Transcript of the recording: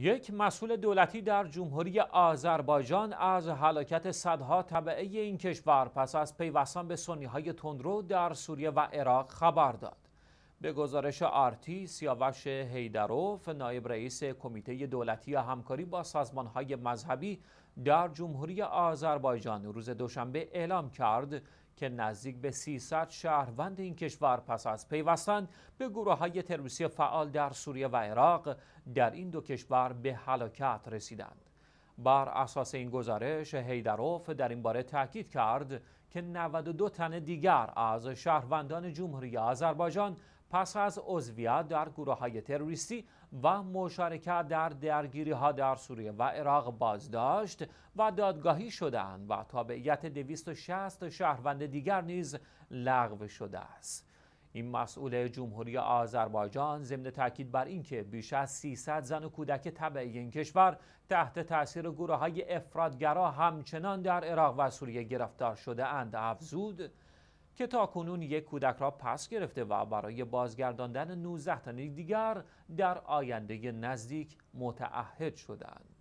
یک مسئول دولتی در جمهوری آذربایجان از هلاکت صدها طبعه این کشور پس از پیوستن به سنی تندرو در سوریه و عراق خبر داد. به گزارش آرتی سیاوش هیدروف نایب رئیس کمیته دولتی همکاری با سازمانهای مذهبی در جمهوری آذربایجان روز دوشنبه اعلام کرد که نزدیک به 300 شهروند این کشور پس از پیوستن به گروه های تروریستی فعال در سوریه و عراق در این دو کشور به هلاکت رسیدند. بر اساس این گزارش هیدروف در این باره تاکید کرد که 92 تن دیگر از شهروندان جمهوری آذربایجان پس از عضویت در گروه های تروریستی و مشارکت در درگیری ها در سوریه و عراق بازداشت و دادگاهی شدند و تابعیت 260 شهروند دیگر نیز لغو شده است. این مسئول جمهوری آذربایجان ضمن تاکید بر اینکه بیش از 300 زن و کودک تبع این کشور تحت تاثیر گروه های افرادگرا همچنان در عراق و سوریه گرفتار شده اند افزود که تا یک کودک را پس گرفته و برای بازگرداندن 19 تن دیگر در آینده نزدیک متعهد شدند.